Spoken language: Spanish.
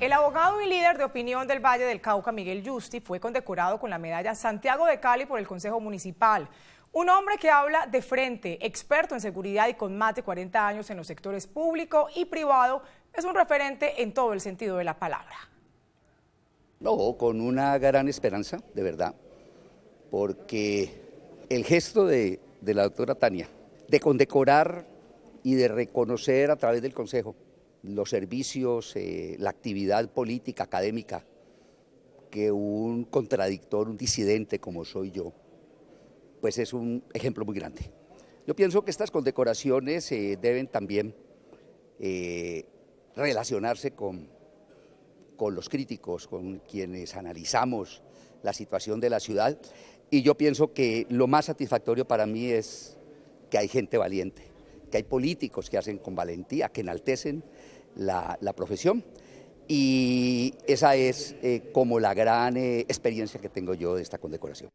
El abogado y líder de opinión del Valle del Cauca, Miguel Justi, fue condecorado con la medalla Santiago de Cali por el Consejo Municipal. Un hombre que habla de frente, experto en seguridad y con más de 40 años en los sectores público y privado, es un referente en todo el sentido de la palabra. No, con una gran esperanza, de verdad, porque el gesto de, la doctora Tania, de condecorar y de reconocer a través del Consejo los servicios, eh, la actividad política, académica, que un contradictor, un disidente como soy yo, pues es un ejemplo muy grande. Yo pienso que estas condecoraciones eh, deben también eh, relacionarse con, con los críticos, con quienes analizamos la situación de la ciudad y yo pienso que lo más satisfactorio para mí es que hay gente valiente que hay políticos que hacen con valentía, que enaltecen la, profesión. Y esa es eh, como la gran eh, experiencia que tengo yo de esta condecoración.